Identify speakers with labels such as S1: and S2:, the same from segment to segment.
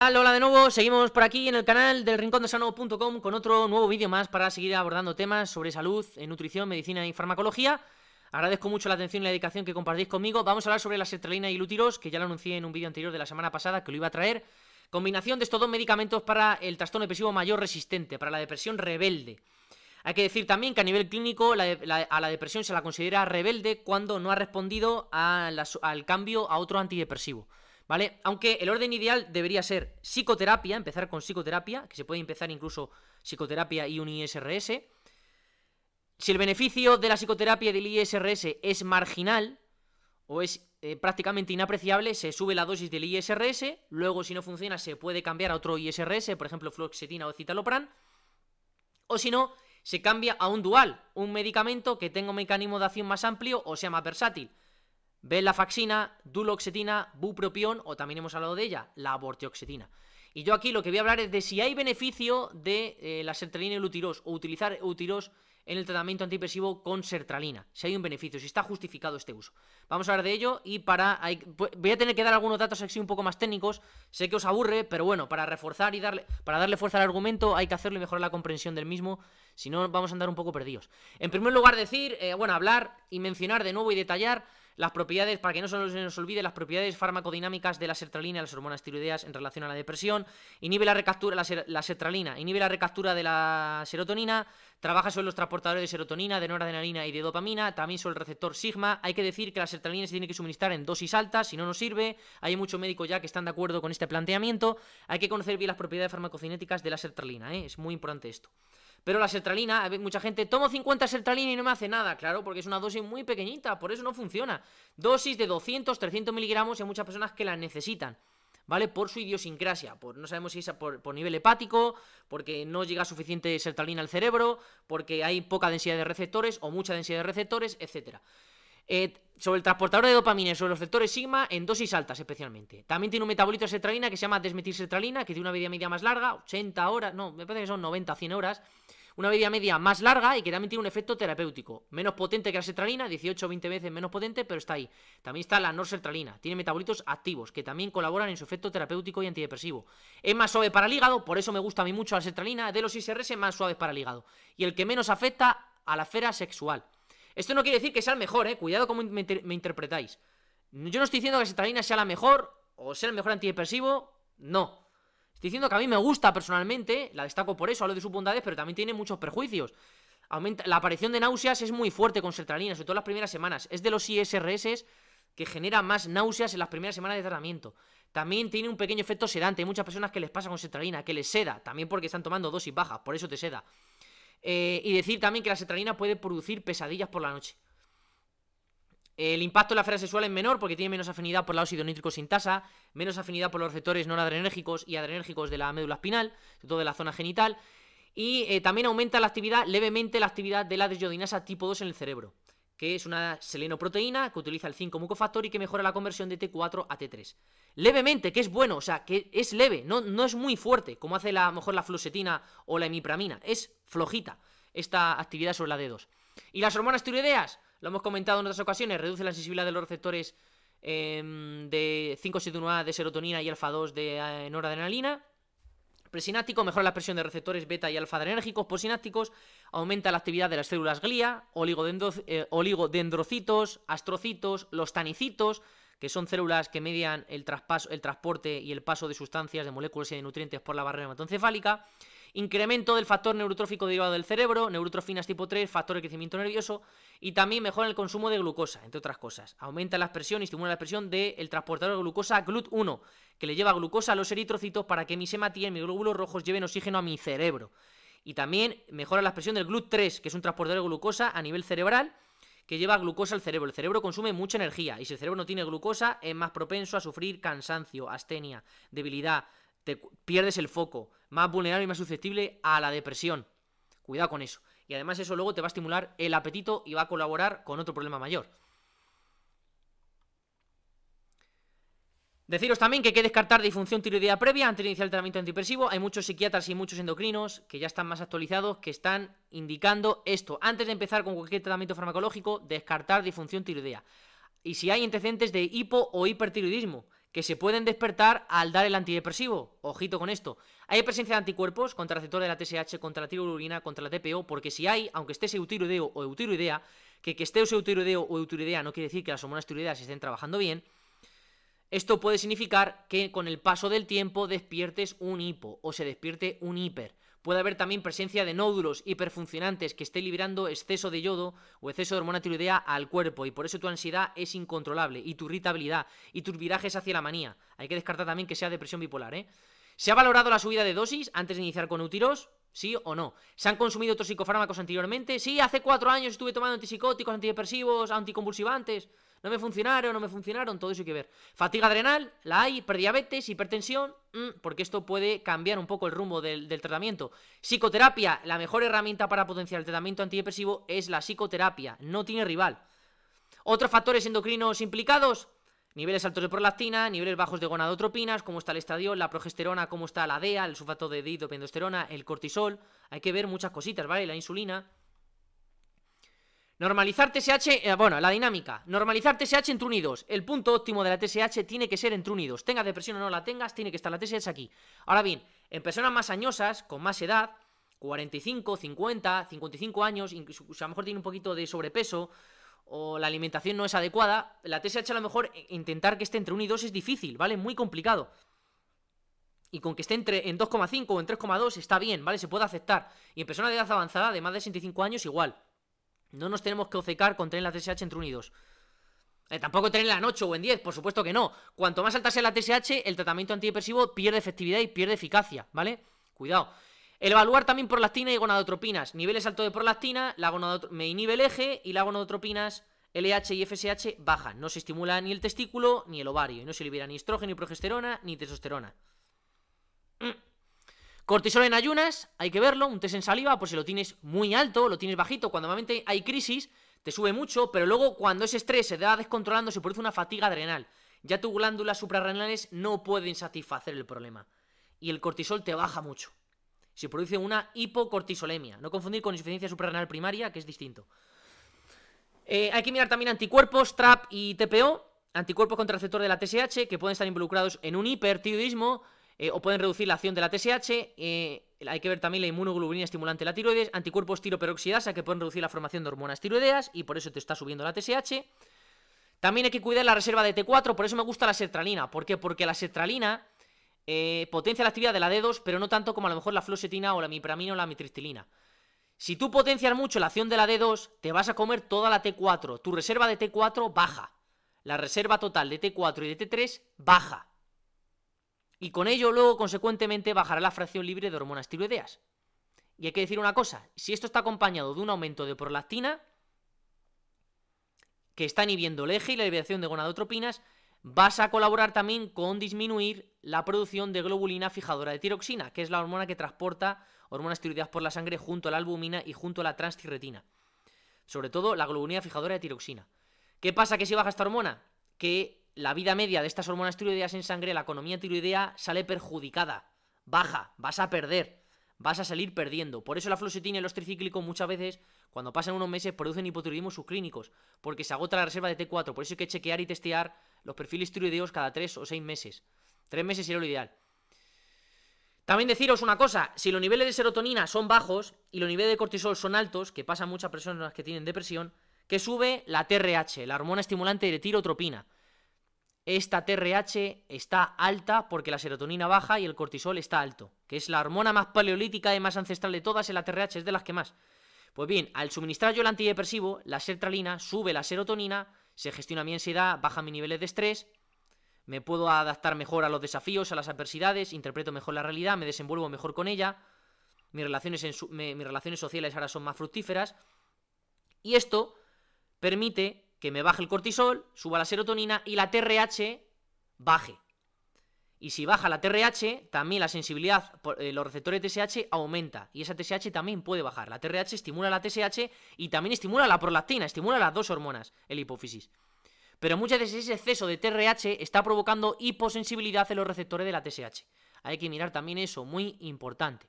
S1: Hola de nuevo, seguimos por aquí en el canal del Rincón de rincondesano.com con otro nuevo vídeo más para seguir abordando temas sobre salud, eh, nutrición, medicina y farmacología. Agradezco mucho la atención y la dedicación que compartís conmigo. Vamos a hablar sobre la sertralina y lutiros, que ya lo anuncié en un vídeo anterior de la semana pasada que lo iba a traer. Combinación de estos dos medicamentos para el trastorno depresivo mayor resistente, para la depresión rebelde. Hay que decir también que a nivel clínico a la depresión se la considera rebelde cuando no ha respondido al cambio a otro antidepresivo. ¿vale? Aunque el orden ideal debería ser psicoterapia, empezar con psicoterapia, que se puede empezar incluso psicoterapia y un ISRS. Si el beneficio de la psicoterapia del ISRS es marginal o es eh, prácticamente inapreciable, se sube la dosis del ISRS, luego si no funciona se puede cambiar a otro ISRS, por ejemplo fluoxetina o citalopram, o si no, se cambia a un dual, un medicamento que tenga un mecanismo de acción más amplio o sea más versátil faxina duloxetina, bupropión o también hemos hablado de ella, la abortioxetina. Y yo aquí lo que voy a hablar es de si hay beneficio de eh, la sertralina y el o utilizar utiros en el tratamiento antipresivo con sertralina, si hay un beneficio, si está justificado este uso. Vamos a hablar de ello y para pues, voy a tener que dar algunos datos así un poco más técnicos, sé que os aburre, pero bueno, para reforzar y darle para darle fuerza al argumento hay que hacerle mejor mejorar la comprensión del mismo, si no vamos a andar un poco perdidos. En primer lugar decir, eh, bueno, hablar y mencionar de nuevo y detallar las propiedades, para que no se nos olvide, las propiedades farmacodinámicas de la sertralina las hormonas tiroideas en relación a la depresión. Inhibe la recaptura, la, la sertralina, inhibe la recaptura de la serotonina. Trabaja sobre los transportadores de serotonina, de noradrenalina y de dopamina, también sobre el receptor sigma. Hay que decir que la sertralina se tiene que suministrar en dosis altas, si no, no sirve. Hay muchos médicos ya que están de acuerdo con este planteamiento. Hay que conocer bien las propiedades farmacocinéticas de la sertralina, ¿eh? es muy importante esto. Pero la sertralina, mucha gente, toma 50 sertralina y no me hace nada, claro, porque es una dosis muy pequeñita, por eso no funciona. Dosis de 200, 300 miligramos y hay muchas personas que la necesitan. ¿vale? Por su idiosincrasia, por, no sabemos si es por, por, nivel hepático, porque no llega suficiente sertralina al cerebro, porque hay poca densidad de receptores o mucha densidad de receptores, etcétera. Eh, sobre el transportador de dopamina y sobre los receptores sigma en dosis altas especialmente. También tiene un metabolito de sertralina que se llama desmetilsertralina, que tiene una vida media más larga, 80 horas, no, me parece que son 90, 100 horas. Una vida media más larga y que también tiene un efecto terapéutico. Menos potente que la sertralina, 18 o 20 veces menos potente, pero está ahí. También está la norsertralina. Tiene metabolitos activos que también colaboran en su efecto terapéutico y antidepresivo. Es más suave para el hígado, por eso me gusta a mí mucho la sertralina. De los ISRS más suaves para el hígado. Y el que menos afecta a la esfera sexual. Esto no quiere decir que sea el mejor, eh. Cuidado cómo me, interpretáis. Yo no estoy diciendo que sertralina sea la mejor o sea el mejor antidepresivo. No. Estoy diciendo que a mí me gusta personalmente, la destaco por eso, hablo de sus bondades, pero también tiene muchos perjuicios. la aparición de náuseas es muy fuerte con sertralina, sobre todo en las primeras semanas. Es de los ISRS que genera más náuseas en las primeras semanas de tratamiento. También tiene un pequeño efecto sedante. Hay muchas personas que les pasa con sertralina, que les seda, también porque están tomando dosis bajas, por eso te seda. Eh, y decir también que la cetralina puede producir pesadillas por la noche. El impacto en la frase sexual es menor porque tiene menos afinidad por la óxido nítrico tasa, menos afinidad por los receptores no adrenérgicos y adrenérgicos de la médula espinal, de todo de la zona genital. Y eh, también aumenta la actividad, levemente la actividad de la desyodinasa tipo 2 en el cerebro que es una selenoproteína que utiliza el 5-mucofactor y que mejora la conversión de T4 a T3. Levemente, que es bueno, o sea, que es leve, no, no es muy fuerte, como hace la, a lo mejor la flusetina o la imipramina, es flojita esta actividad sobre la D2. Y las hormonas tiroideas, lo hemos comentado en otras ocasiones, reduce la sensibilidad de los receptores em, de 5 1 a de serotonina y alfa-2 de eh, noradrenalina, Presináptico mejora la presión de receptores beta y alfa adrenérgicos posinácticos, aumenta la actividad de las células glía, eh, oligodendrocitos, astrocitos, los tanicitos, que son células que median el, traspaso, el transporte y el paso de sustancias, de moléculas y de nutrientes por la barrera hematoencefálica incremento del factor neurotrófico derivado del cerebro, neurotrofinas tipo 3, factor de crecimiento nervioso y también mejora el consumo de glucosa, entre otras cosas. Aumenta la expresión y estimula la expresión del transportador de glucosa GLUT1, que le lleva glucosa a los eritrocitos para que mis hematías, mis glóbulos rojos lleven oxígeno a mi cerebro. Y también mejora la expresión del GLUT3, que es un transportador de glucosa a nivel cerebral que lleva glucosa al cerebro. El cerebro consume mucha energía y si el cerebro no tiene glucosa es más propenso a sufrir cansancio, astenia, debilidad, te pierdes el foco, más vulnerable y más susceptible a la depresión. Cuidado con eso. Y además eso luego te va a estimular el apetito y va a colaborar con otro problema mayor. Deciros también que hay que descartar disfunción tiroidea previa antes de iniciar el tratamiento antidepresivo. Hay muchos psiquiatras y muchos endocrinos que ya están más actualizados que están indicando esto. Antes de empezar con cualquier tratamiento farmacológico, descartar disfunción tiroidea. Y si hay antecedentes de hipo o hipertiroidismo, que se pueden despertar al dar el antidepresivo. Ojito con esto. Hay presencia de anticuerpos contra el receptor de la TSH, contra la tirourina contra la TPO, porque si hay, aunque esté seutiroideo o eutiroidea, que que esté seutiroideo o eutiroidea no quiere decir que las hormonas tiroideas estén trabajando bien, esto puede significar que con el paso del tiempo despiertes un hipo o se despierte un hiper. Puede haber también presencia de nódulos hiperfuncionantes que esté liberando exceso de yodo o exceso de hormona tiroidea al cuerpo y por eso tu ansiedad es incontrolable y tu irritabilidad y tus virajes hacia la manía. Hay que descartar también que sea depresión bipolar, ¿eh? ¿Se ha valorado la subida de dosis antes de iniciar con Utiros? ¿Sí o no? ¿Se han consumido otros psicofármacos anteriormente? Sí, hace cuatro años estuve tomando antipsicóticos, antidepresivos, anticonvulsivantes. No me funcionaron, no me funcionaron, todo eso hay que ver. Fatiga adrenal, la hay, hiperdiabetes, hipertensión, mm, porque esto puede cambiar un poco el rumbo del, tratamiento. Psicoterapia, la mejor herramienta para potenciar el tratamiento antidepresivo es la psicoterapia, no tiene rival. Otros factores endocrinos implicados, niveles altos de prolactina, niveles bajos de gonadotropinas, cómo está el estadio, la progesterona, cómo está la DEA, el sulfato de dipendrosterona, el cortisol, hay que ver muchas cositas, ¿vale? La insulina. Normalizar TSH, eh, bueno, la dinámica. Normalizar TSH entre unidos. El punto óptimo de la TSH tiene que ser entre unidos. Tengas depresión o no la tengas, tiene que estar la TSH aquí. Ahora bien, en personas más añosas, con más edad, 45, 50, 55 años, incluso, a lo mejor tiene un poquito de sobrepeso o la alimentación no es adecuada, la TSH a lo mejor eh, intentar que esté entre unidos es difícil, ¿vale? Muy complicado. Y con que esté entre, en 2,5 o en 3,2 está bien, ¿vale? Se puede aceptar. Y en personas de edad avanzada, de más de 65 años, igual. No nos tenemos que ocecar con tener la TSH entre unidos. Eh, tampoco tener la 8 o en 10, por supuesto que no. Cuanto más alta sea la TSH, el tratamiento antidepresivo pierde efectividad y pierde eficacia, ¿vale? Cuidado. evaluar también prolactina y gonadotropinas. Niveles altos de prolactina, la me inhibe el eje y la gonadotropinas LH y FSH bajan. No se estimula ni el testículo ni el ovario. Y no se libera ni estrógeno, ni progesterona, ni testosterona. Cortisol en ayunas, hay que verlo, un test en saliva, pues si lo tienes muy alto, lo tienes bajito, cuando normalmente hay crisis, te sube mucho, pero luego cuando ese estrés se va descontrolando se produce una fatiga adrenal. Ya tus glándulas suprarrenales no pueden satisfacer el problema. Y el cortisol te baja mucho. Se produce una hipocortisolemia. No confundir con insuficiencia suprarrenal primaria, que es distinto. Eh, hay que mirar también anticuerpos, TRAP y TPO, anticuerpos contra receptor de la TSH, que pueden estar involucrados en un hipertiroidismo, eh, o pueden reducir la acción de la TSH. Eh, hay que ver también la inmunoglobulina estimulante de la tiroides, anticuerpos tiroperoxidasa que pueden reducir la formación de hormonas tiroideas y por eso te está subiendo la TSH. También hay que cuidar la reserva de T4, por eso me gusta la sertralina. ¿Por qué? Porque la sertralina eh, potencia la actividad de la D2, pero no tanto como a lo mejor la flosetina o la mipramina o la mitristilina. Si tú potencias mucho la acción de la D2, te vas a comer toda la T4. Tu reserva de T4 baja. La reserva total de T4 y de T3 baja. Y con ello luego, consecuentemente, bajará la fracción libre de hormonas tiroideas. Y hay que decir una cosa, si esto está acompañado de un aumento de prolactina, que está inhibiendo el eje y la liberación de gonadotropinas, vas a colaborar también con disminuir la producción de globulina fijadora de tiroxina, que es la hormona que transporta hormonas tiroideas por la sangre junto a la albumina y junto a la transtirretina. Sobre todo la globulina fijadora de tiroxina. ¿Qué pasa que si baja esta hormona? Que la vida media de estas hormonas tiroideas en sangre, la economía tiroidea sale perjudicada, baja, vas a perder, vas a salir perdiendo. Por eso la fluoxetina y los tricíclicos muchas veces, cuando pasan unos meses, producen hipotiroidismo subclínicos, porque se agota la reserva de T4. Por eso hay que chequear y testear los perfiles tiroideos cada 3 o 6 meses. 3 meses sería lo ideal. También deciros una cosa, si los niveles de serotonina son bajos y los niveles de cortisol son altos, que pasa a muchas personas que tienen depresión, que sube la TRH, la hormona estimulante de tirotropina esta TRH está alta porque la serotonina baja y el cortisol está alto, que es la hormona más paleolítica y más ancestral de todas, la TRH es de las que más. Pues bien, al suministrar yo el antidepresivo, la sertralina sube la serotonina, se gestiona mi ansiedad, baja mis niveles de estrés, me puedo adaptar mejor a los desafíos, a las adversidades, interpreto mejor la realidad, me desenvuelvo mejor con ella, mis relaciones, mis relaciones sociales ahora son más fructíferas, y esto permite que me baje el cortisol, suba la serotonina y la TRH baje. Y si baja la TRH, también la sensibilidad por eh, los receptores de TSH aumenta. Y esa TSH también puede bajar. La TRH estimula la TSH y también estimula la prolactina, estimula las dos hormonas, el hipófisis. Pero muchas veces ese exceso de TRH está provocando hiposensibilidad en los receptores de la TSH. Hay que mirar también eso, muy importante.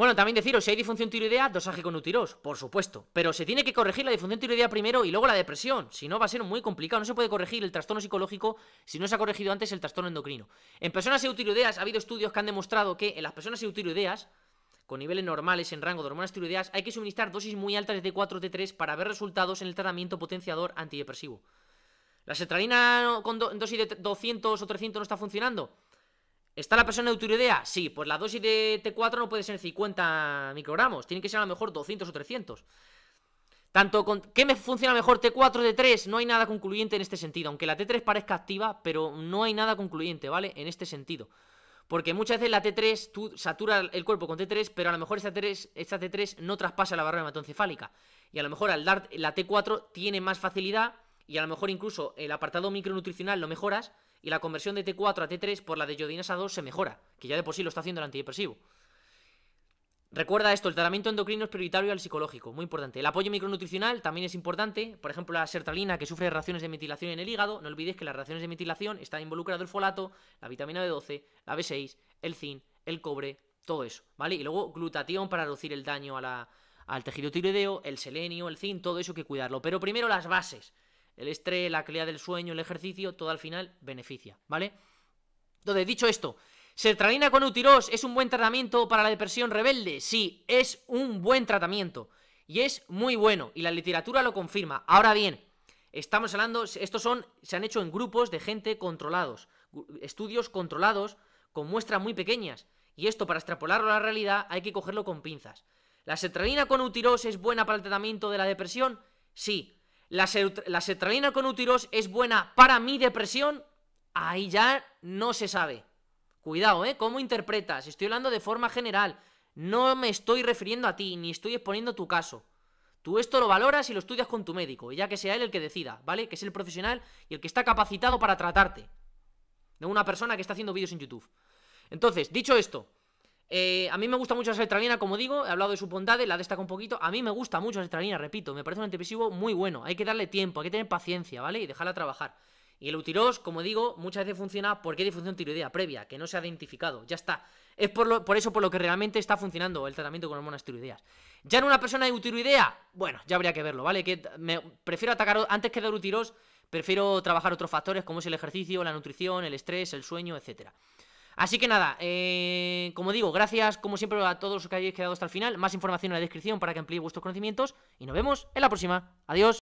S1: Bueno, también deciros, si hay difunción tiroidea, dosaje con utiros, por supuesto. Pero se tiene que corregir la difunción tiroidea primero y luego la depresión. Si no, va a ser muy complicado. No se puede corregir el trastorno psicológico si no se ha corregido antes el trastorno endocrino. En personas eutiroideas ha habido estudios que han demostrado que en las personas eutiroideas, con niveles normales en rango de hormonas tiroideas, hay que suministrar dosis muy altas de T4 T3 para ver resultados en el tratamiento potenciador antidepresivo. ¿La cetralina con dosis de 200 o 300 no está funcionando? ¿Está la persona eutiroidea? Sí, pues la dosis de T4 no puede ser 50 microgramos, tiene que ser a lo mejor 200 o 300. Tanto ¿Qué me funciona mejor, T4 o T3? No hay nada concluyente en este sentido, aunque la T3 parezca activa, pero no hay nada concluyente, ¿vale? En este sentido. Porque muchas veces la T3, tú saturas el cuerpo con T3, pero a lo mejor esta T3, esta T3 no traspasa la barrera hematoencefálica. Y a lo mejor al dar la T4 tiene más facilidad y a lo mejor incluso el apartado micronutricional lo mejoras y la conversión de T4 a T3 por la de a 2 se mejora, que ya de por sí lo está haciendo el antidepresivo. Recuerda esto, el tratamiento endocrino es prioritario al psicológico, muy importante. El apoyo micronutricional también es importante, por ejemplo la sertralina que sufre reacciones de metilación en el hígado, no olvides que las reacciones de metilación están involucrado el folato, la vitamina B12, la B6, el zinc, el cobre, todo eso, ¿vale? Y luego glutatión para reducir el daño al tejido tiroideo, el selenio, el zinc, todo eso que cuidarlo. Pero primero las bases, el estrés, la calidad del sueño, el ejercicio, todo al final beneficia, ¿vale? Entonces, dicho esto, ¿sertralina con Utiros es un buen tratamiento para la depresión rebelde? Sí, es un buen tratamiento. Y es muy bueno, y la literatura lo confirma. Ahora bien, estamos hablando, estos son, se han hecho en grupos de gente controlados, estudios controlados con muestras muy pequeñas. Y esto, para extrapolarlo a la realidad, hay que cogerlo con pinzas. ¿La sertralina con Utiros es buena para el tratamiento de la depresión? Sí, la, sertralina con úteros es buena para mi depresión, ahí ya no se sabe. Cuidado, ¿eh? ¿Cómo interpretas? Estoy hablando de forma general. No me estoy refiriendo a ti, ni estoy exponiendo tu caso. Tú esto lo valoras y lo estudias con tu médico, ya que sea él el que decida, ¿vale? Que es el profesional y el que está capacitado para tratarte. De una persona que está haciendo vídeos en YouTube. Entonces, dicho esto, eh, a mí me gusta mucho la sertralina, como digo, he hablado de su bondades, la destaco un poquito. A mí me gusta mucho la sertralina, repito, me parece un antidepresivo muy bueno. Hay que darle tiempo, hay que tener paciencia, ¿vale? Y dejarla trabajar. Y el utiros como digo, muchas veces funciona porque hay disfunción tiroidea previa, que no se ha identificado. Ya está. Es por, eso por lo que realmente está funcionando el tratamiento con hormonas tiroideas. Ya en una persona hay utiroidea, bueno, ya habría que verlo, ¿vale? Que me, prefiero atacar antes que dar utiros prefiero trabajar otros factores como es el ejercicio, la nutrición, el estrés, el sueño, etcétera. Así que nada, eh, como digo, gracias como siempre a todos los que habéis quedado hasta el final. Más información en la descripción para que amplíe vuestros conocimientos. Y nos vemos en la próxima. Adiós.